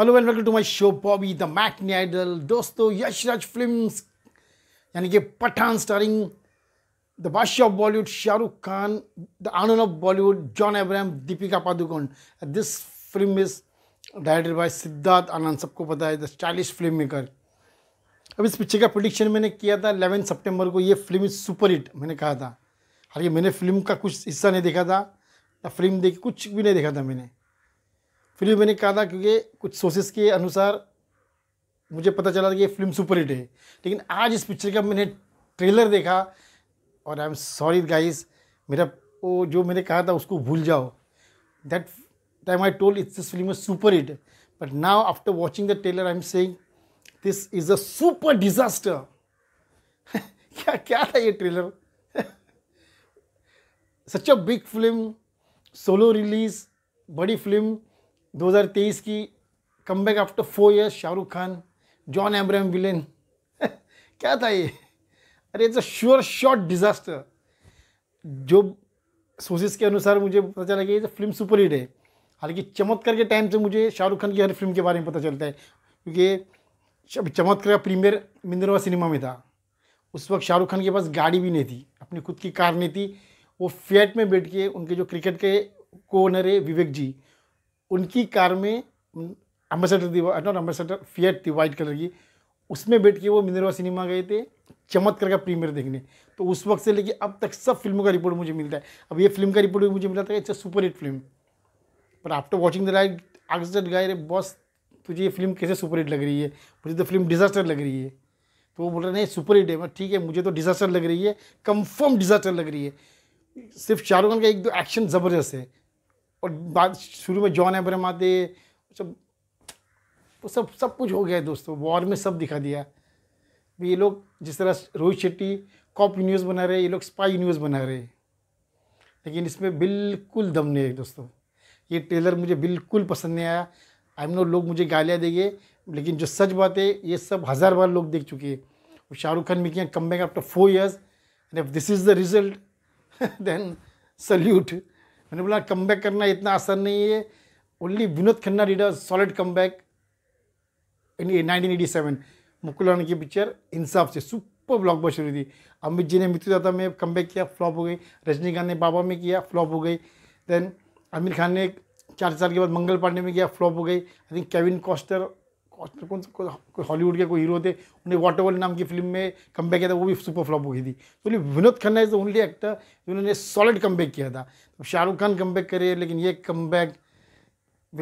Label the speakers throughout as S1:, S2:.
S1: hello and welcome to my show Bobby the Mackney idol दोस्तों Yashraj films यानी कि Pathaan starring the Badshah of Bollywood Shahrukh Khan the Anand of Bollywood John Abraham Deepika Padukone this film is directed by Siddharth Anand सबको पता है the stylish film maker अब इस picture का प्रोडिक्शन मैंने किया था इलेवन सेप्टेम्बर को ये फिल्म इज सुपर हिट मैंने कहा था हालांकि मैंने फिल्म का कुछ हिस्सा नहीं देखा था फिल्म देखी कुछ भी नहीं देखा था मैंने फिल्म मैंने कहा था क्योंकि कुछ सोर्सेस के अनुसार मुझे पता चला था कि ये फिल्म सुपर हिट है लेकिन आज इस पिक्चर का मैंने ट्रेलर देखा और आई एम सॉरी गाइस मेरा वो जो मैंने कहा था उसको भूल जाओ that time I told it's this film super hit but now after watching the trailer I am saying this is a super disaster क्या क्या था ये trailer such a big film solo release बड़ी फिल्म 2023 की come back after four years Shahrukh Khan John Abraham villain क्या था ये अरे it's a sure shot disaster जो सोर्सेज के अनुसार मुझे पता चला कि ये तो फिल्म सुपर हिट है हालांकि चमत्कार के टाइम से मुझे शाहरुख खान की हर फिल्म के बारे में पता चलता है क्योंकि चमत्कार का प्रीमियर मिंदरवा सिनेमा में था उस वक्त शाहरुख खान के पास गाड़ी भी नहीं थी अपनी खुद की कार नहीं थी वो फ्लैट में बैठ के उनके जो क्रिकेट के को ओनर है विवेक जी उनकी कार में अम्बेसडर दिवा नॉट अम्बेसडर फियट थी वाइट कलर की उसमें बैठ के वो मिनरवा सिनेमा गए थे चमत्कार का प्रीमियर देखने तो उस वक्त से लेके अब तक सब फिल्मों का रिपोर्ट मुझे मिलता है अब ये फिल्म का रिपोर्ट भी मुझे मिला था it's a super hit film पर आफ्टर वॉचिंग द राइट आक्स गाय रे बॉस तुझे ये फिल्म कैसे सुपर हिट लग रही है मुझे तो फिल्म डिजास्टर लग रही है तो वो बोल रहे नहीं सुपर हिट है ठीक है मुझे तो डिजास्टर लग रही है कंफर्म डिजास्टर लग रही है सिर्फ शाहरुख खान का एक दो एक्शन ज़बरदस्त है और बाद शुरू में जॉन एब्रम आते सब वो सब सब कुछ हो गया है दोस्तों वॉर में सब दिखा दिया ये लोग जिस तरह रोहित शेट्टी कॉप न्यूज़ बना रहे ये लोग स्पाई न्यूज़ बना रहे लेकिन इसमें बिल्कुल दम नहीं है दोस्तों ये ट्रेलर मुझे बिल्कुल पसंद नहीं आया आई एम नो लोग मुझे गालियाँ देंगे लेकिन जो सच बात है ये सब हज़ार बार लोग देख चुके हैं Shahrukh Khan making come back after four years and if this is the result then salute मैंने बोला कम बैक करना इतना आसान नहीं है only Vinod Khanna did a solid come back in nineteen eighty seven की पिक्चर इंसाफ से सुपर बहुत हुई थी अमित जी ने मृत्युदाता में कम बैक किया फ्लॉप हो गई रजनीकांत ने बाबा में किया फ्लॉप हो गई देन आमिर खान ने चार साल के बाद मंगल पांडे में किया फ्लॉप हो गई आई थिंक केविन कॉस्टर कौन कोई हॉलीवुड के कोई हीरो थे उन्हें वाटर नाम की फिल्म में कम बैक किया था वो भी सुपर फ्लॉप हो गई थी तो Vinod Khanna is the only actor जिन्होंने सॉलिड कम बैक किया था तो शाहरुख खान कम बैक करे लेकिन ये come back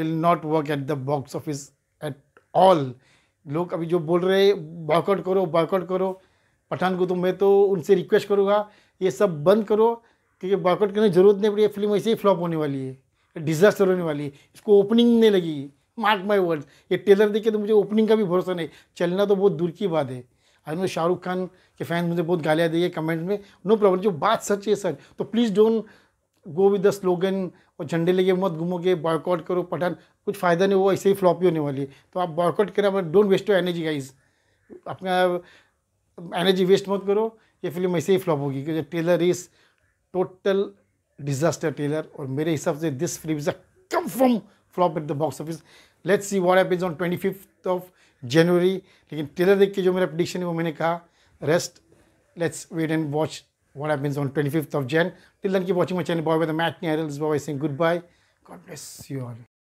S1: will not work at the box office at all लोग अभी जो बोल रहे बॉयकॉट करो बॉकआउट करो पठान को तो मैं तो उनसे रिक्वेस्ट करूँगा ये सब बंद करो क्योंकि बॉकआउट करने की जरूरत नहीं पड़ी फिल्म ऐसे ही फ्लॉप होने वाली है डिज़ास्टर होने वाली है इसको ओपनिंग नहीं लगी मार्क माई वर्ड ये टेलर देखे तो मुझे ओपनिंग का भी भरोसा नहीं चलना तो बहुत दूर की बात है आई नो शाहरुख खान के फैंस मुझे बहुत गालियाँ दी है कमेंट में नो प्रॉब्लम जो बात सच है सच तो please don't go with the slogan और झंडे लेके मत घूमोगे बॉयकॉट करो पठान कुछ फ़ायदा नहीं वो ऐसे ही फ्लॉप ही होने वाली है तो आप बॉयकॉट करें but don't waste your energy guys अपना एनर्जी वेस्ट मत करो ये फिल्म ऐसे ही फ्लॉप होगी क्योंकि trailer is total disaster trailer और मेरे हिसाब से this film is a come from flop at the box office let's see what happens on twenty fifth of January लेकिन ट्रेलर देख के जो मेरा प्रडिक्शन है वो मैंने कहा rest let's wait and watch what happens on twenty fifth of Jan till keep watching match boy the boy sing good bye God bless you all